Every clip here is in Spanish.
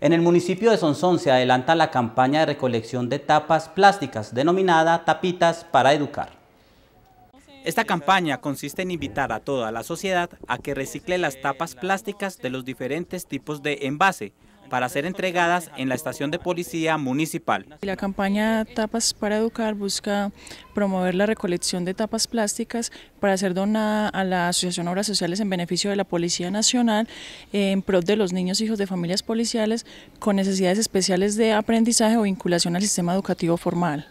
En el municipio de Sonsón se adelanta la campaña de recolección de tapas plásticas denominada Tapitas para Educar. Esta campaña consiste en invitar a toda la sociedad a que recicle las tapas plásticas de los diferentes tipos de envase para ser entregadas en la estación de policía municipal. La campaña Tapas para Educar busca promover la recolección de tapas plásticas para ser donada a la Asociación Obras Sociales en beneficio de la Policía Nacional en pro de los niños hijos de familias policiales con necesidades especiales de aprendizaje o vinculación al sistema educativo formal.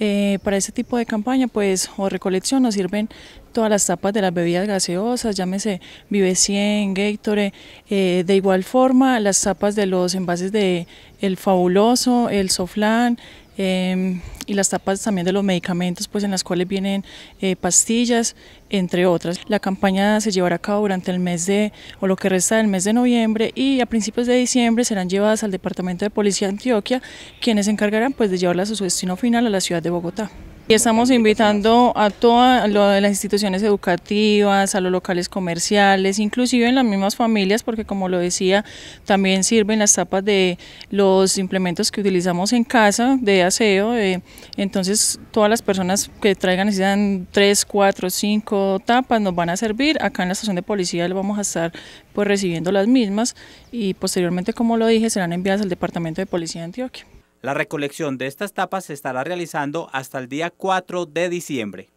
Eh, para este tipo de campaña pues, o recolección nos sirven todas las tapas de las bebidas gaseosas, llámese Vive 100, Gatorade, eh, de igual forma las tapas de los envases de El Fabuloso, El Soflán, em, y las tapas también de los medicamentos, pues en las cuales vienen eh, pastillas, entre otras. La campaña se llevará a cabo durante el mes de, o lo que resta del mes de noviembre, y a principios de diciembre serán llevadas al Departamento de Policía de Antioquia, quienes se encargarán pues de llevarlas a su destino final a la ciudad de Bogotá. Y estamos invitando a todas las instituciones educativas, a los locales comerciales, inclusive en las mismas familias, porque como lo decía, también sirven las tapas de los implementos que utilizamos en casa de aseo. entonces, todas las personas que traigan, necesitan tres, cuatro, cinco tapas, nos van a servir. Acá en la estación de policía vamos a estar pues recibiendo las mismas y posteriormente, como lo dije, serán enviadas al Departamento de Policía de Antioquia. La recolección de estas tapas se estará realizando hasta el día 4 de diciembre.